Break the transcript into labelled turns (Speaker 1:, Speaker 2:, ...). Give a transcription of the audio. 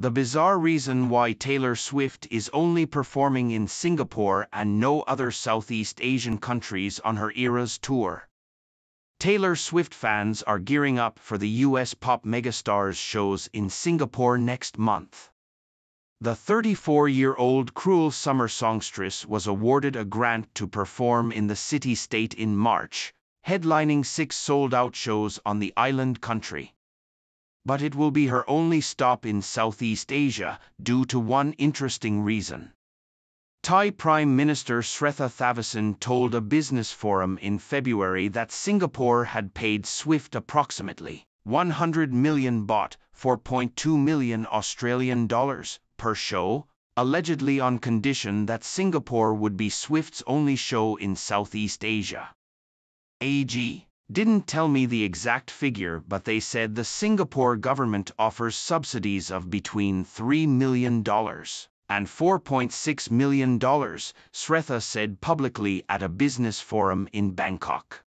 Speaker 1: the bizarre reason why Taylor Swift is only performing in Singapore and no other Southeast Asian countries on her Eras tour. Taylor Swift fans are gearing up for the US pop megastar's shows in Singapore next month. The 34 year old Cruel Summer songstress was awarded a grant to perform in the city state in March, headlining six sold out shows on the island country but it will be her only stop in Southeast Asia due to one interesting reason. Thai Prime Minister Sretha Thavisin told a business forum in February that Singapore had paid SWIFT approximately 100 million baht, 4.2 million Australian dollars, per show, allegedly on condition that Singapore would be SWIFT's only show in Southeast Asia. AG didn't tell me the exact figure, but they said the Singapore government offers subsidies of between $3 million and $4.6 million, Sretha said publicly at a business forum in Bangkok.